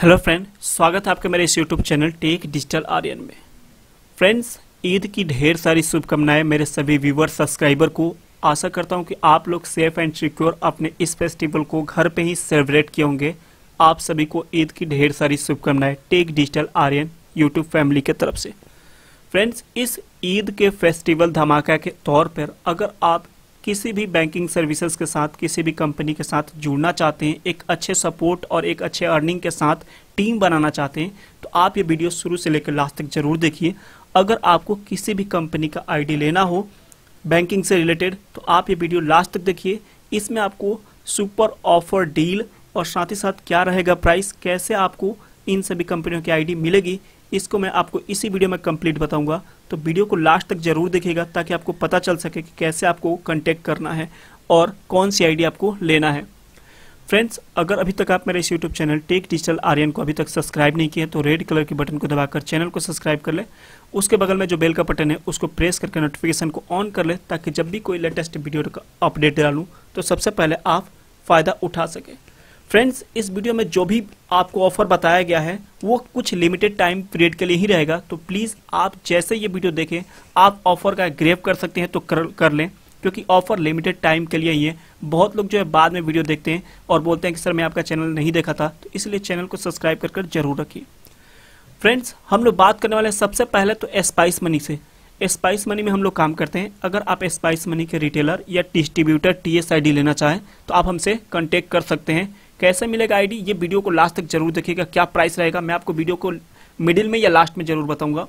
hello friend स्वागत है आपके मेरे इस YouTube channel tech digital Aryan में फ्रेंड्स ईद की ढेर सारी शुभकामनाएं मेरे सभी व्यूवर सब्सक्राइबर को आशा करता हूं कि आप लोग सेफ एंड सिक्योर अपने इस फेस्टिवल को घर पे ही सेलिब्रेट किए होंगे आप सभी को ईद की ढेर सारी शुभकामनाएं tech digital Aryan YouTube family के तरफ से फ्रेंड्स इस ईद के फेस्टिवल धमाका के तौर पर अगर आप किसी भी बैंकिंग सर्विसेज के साथ किसी भी कंपनी के साथ जुड़ना चाहते हैं एक अच्छे सपोर्ट और एक अच्छे अर्निंग के साथ टीम बनाना चाहते हैं तो आप ये वीडियो शुरू से लेकर लास्ट तक जरूर देखिए अगर आपको किसी भी कंपनी का आईडी लेना हो बैंकिंग से रिलेटेड तो आप ये वीडियो लास्ट तक देखिए इसमें आपको सुपर ऑफर डील और साथ ही साथ क्या रहेगा प्राइस कैसे आपको इन सभी कंपनियों की आईडी मिलेगी इसको मैं आपको इसी वीडियो में कंप्लीट बताऊंगा तो वीडियो को लास्ट तक जरूर देखिएगा ताकि आपको पता चल सके कि कैसे आपको कॉन्टैक्ट करना है और कौन सी आईडी आपको लेना है फ्रेंड्स अगर अभी तक आप मेरे इस YouTube channel tech digital Aryan को अभी तक सब्सक्राइब नहीं किया तो रेड कलर के बटन को दबाकर चैनल को सब्सक्राइब कर ले उसके बगल में जो बेल का बटन है उसको प्रेस करके नोटिफिकेशन को ऑन कर ले ताकि जब भी कोई लेटेस्ट वीडियो का अपडेट डालूँ तो सबसे पहले आप फ़ायदा उठा सकें फ्रेंड्स इस वीडियो में जो भी आपको ऑफर बताया गया है वो कुछ लिमिटेड टाइम पीरियड के लिए ही रहेगा तो प्लीज़ आप जैसे ये वीडियो देखें आप ऑफर का ग्रेप कर सकते हैं तो कर कर लें क्योंकि ऑफर लिमिटेड टाइम के लिए ही है बहुत लोग जो है बाद में वीडियो देखते हैं और बोलते हैं कि सर मैं आपका चैनल नहीं देखा था तो इसलिए चैनल को सब्सक्राइब कर कर जरूर रखिए फ्रेंड्स हम लोग बात करने वाले हैं सबसे पहले तो स्पाइस मनी से स्पाइस मनी में हम लोग काम करते हैं अगर आप स्पाइस मनी के रिटेलर या डिस्ट्रीब्यूटर टी लेना चाहें तो आप हमसे कॉन्टेक्ट कर सकते हैं कैसे मिलेगा आईडी ये वीडियो को लास्ट तक जरूर देखिएगा क्या प्राइस रहेगा मैं आपको वीडियो को मिडिल में या लास्ट में ज़रूर बताऊँगा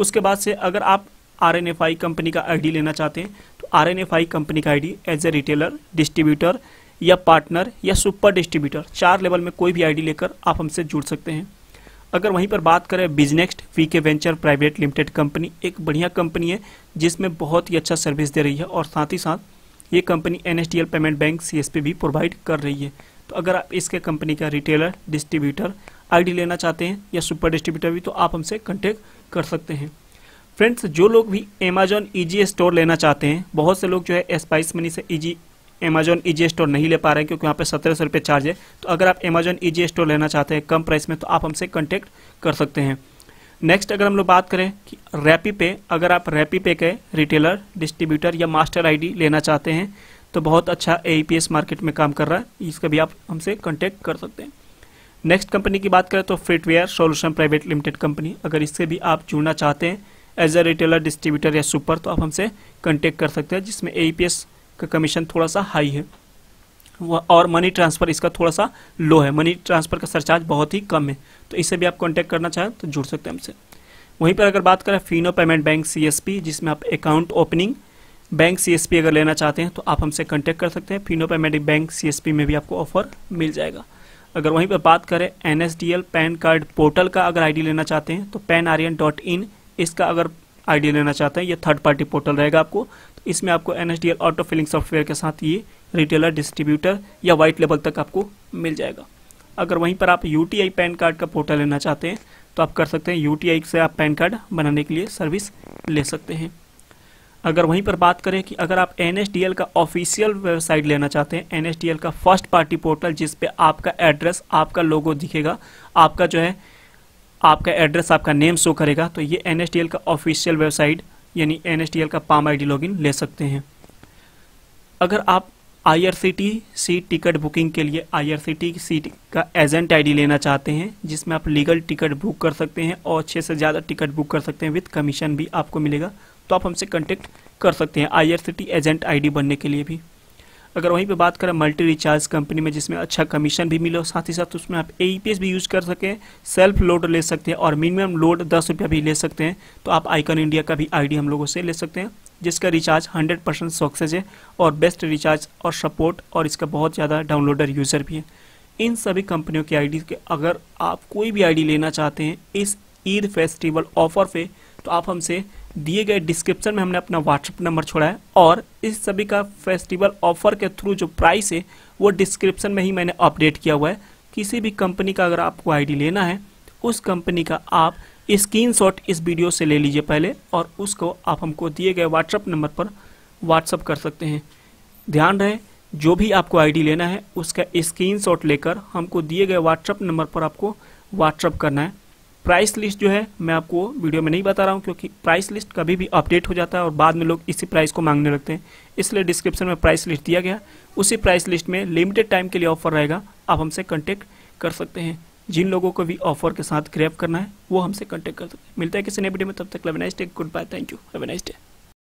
उसके बाद से अगर आप आर कंपनी का आईडी लेना चाहते हैं तो आर कंपनी का ID as a retailer distributor या पार्टनर या सुपर डिस्ट्रीब्यूटर चार लेवल में कोई भी आई लेकर आप हमसे जुड़ सकते हैं अगर वहीं पर बात करें बिजनेक्स्ट वी के वेंचर प्राइवेट लिमिटेड कंपनी एक बढ़िया कंपनी है जिसमें बहुत ही अच्छा सर्विस दे रही है और साथ ही साथ ये company N payment bank C भी प्रोवाइड कर रही है तो अगर आप इसके कंपनी का रिटेलर डिस्ट्रीब्यूटर आईडी लेना चाहते हैं या सुपर डिस्ट्रीब्यूटर भी तो आप हमसे कंटेक्ट कर सकते हैं फ्रेंड्स जो लोग भी अमेजॉन ईजी स्टोर लेना चाहते हैं बहुत से लोग जो है स्पाइस मनी से ईजी अमेजॉन ईजी स्टोर नहीं ले पा रहे हैं क्योंकि वहाँ पे सत्रह सौ रुपये चार्ज है तो अगर आप अमेजॉन ईजी स्टोर लेना चाहते हैं कम प्राइस में तो आप हमसे कंटेक्ट कर सकते हैं नेक्स्ट अगर हम लोग बात करें कि रैपी पे अगर आप रैपी पे के रिटेलर डिस्ट्रीब्यूटर या मास्टर आईडी लेना चाहते हैं तो बहुत अच्छा ए मार्केट में काम कर रहा है इसका भी आप हमसे कॉन्टैक्ट कर सकते हैं नेक्स्ट कंपनी की बात करें तो fitware solution private limited company अगर इससे भी आप जुड़ना चाहते हैं एज अ रिटेलर डिस्ट्रीब्यूटर या सुपर तो आप हमसे कॉन्टेक्ट कर सकते हैं जिसमें ए का कमीशन थोड़ा सा हाई है और मनी ट्रांसफ़र इसका थोड़ा सा लो है मनी ट्रांसफ़र का सरचार्ज बहुत ही कम है तो इससे भी आप कॉन्टैक्ट करना चाहें तो जुड़ सकते हैं हमसे वहीं पर अगर बात करें फिनो पेमेंट बैंक सी जिसमें आप अकाउंट ओपनिंग बैंक सी अगर लेना चाहते हैं तो आप हमसे कॉन्टैक्ट कर सकते हैं फिनो पैमेडिक बैंक सी में भी आपको ऑफर मिल जाएगा अगर वहीं पर बात करें N S D L PAN card portal का अगर आईडी लेना चाहते हैं तो पैन आर्यन डॉट इन इसका अगर आईडी लेना चाहते हैं ये थर्ड पार्टी पोर्टल रहेगा आपको तो इसमें आपको N S D L auto filling software के साथ ये रिटेलर डिस्ट्रीब्यूटर या वाइट लेवल तक आपको मिल जाएगा अगर वहीं पर आप यू टी पैन कार्ड का पोर्टल लेना चाहते हैं तो आप कर सकते हैं यू से आप पैन कार्ड बनाने के लिए सर्विस ले सकते हैं अगर वहीं पर बात करें कि अगर आप एन का ऑफिशियल वेबसाइट लेना चाहते हैं एन का फर्स्ट पार्टी पोर्टल जिस पे आपका एड्रेस आपका लोगो दिखेगा आपका जो है आपका एड्रेस आपका नेम शो करेगा तो ये एन का ऑफिशियल वेबसाइट यानी एन का पाम आई लॉगिन ले सकते हैं अगर आप आई सी टिकट बुकिंग के लिए आई सी का एजेंट आई लेना चाहते हैं जिसमें आप लीगल टिकट बुक कर सकते हैं और छः से ज़्यादा टिकट बुक कर सकते हैं विथ कमीशन भी आपको मिलेगा तो आप हमसे कंटेक्ट कर सकते हैं आई एजेंट आई बनने के लिए भी अगर वहीं पे बात करें मल्टी रिचार्ज कंपनी में जिसमें अच्छा कमीशन भी मिले साथ ही साथ उसमें आप ए e भी यूज़ कर सकें सेल्फ लोड ले सकते हैं और मिनिमम लोड दस रुपया भी ले सकते हैं तो आप आइकन इंडिया का भी आईडी हम लोगों से ले सकते हैं जिसका रिचार्ज 100 परसेंट सक्सेस है और बेस्ट रिचार्ज और सपोर्ट और इसका बहुत ज़्यादा डाउनलोडर यूज़र भी है इन सभी कंपनियों की आई के अगर आप कोई भी आई लेना चाहते हैं इस ईद फेस्टिवल ऑफर पे तो आप हमसे दिए गए डिस्क्रिप्शन में हमने अपना व्हाट्सएप नंबर छोड़ा है और इस सभी का फेस्टिवल ऑफर के थ्रू जो प्राइस है वो डिस्क्रिप्शन में ही मैंने अपडेट किया हुआ है किसी भी कंपनी का अगर आपको आईडी लेना है उस कंपनी का आप शॉट इस वीडियो से ले लीजिए पहले और उसको आप हमको दिए गए व्हाट्सएप नंबर पर व्हाट्सअप कर सकते हैं ध्यान रहे जो भी आपको आईडी लेना है उसका स्क्रीनशॉट लेकर हमको दिए गए व्हाट्सअप नंबर पर आपको व्हाट्सअप करना है प्राइस लिस्ट जो है मैं आपको वीडियो में नहीं बता रहा हूँ क्योंकि प्राइस लिस्ट कभी भी अपडेट हो जाता है और बाद में लोग इसी प्राइस को मांगने लगते हैं इसलिए डिस्क्रिप्शन में प्राइस लिस्ट दिया गया उसी प्राइस लिस्ट में लिमिटेड टाइम के लिए ऑफर रहेगा आप हमसे कंटेक्ट कर सकते हैं जिन लोगों को भी ऑफर के साथ क्रैप करना है वो हमसे कॉन्टेक्ट कर सकते हैं मिलता है किसी ने वीडियो में तब तक लेवेनाइज डे गुड बाय थैंक यू लेवेनाइज डे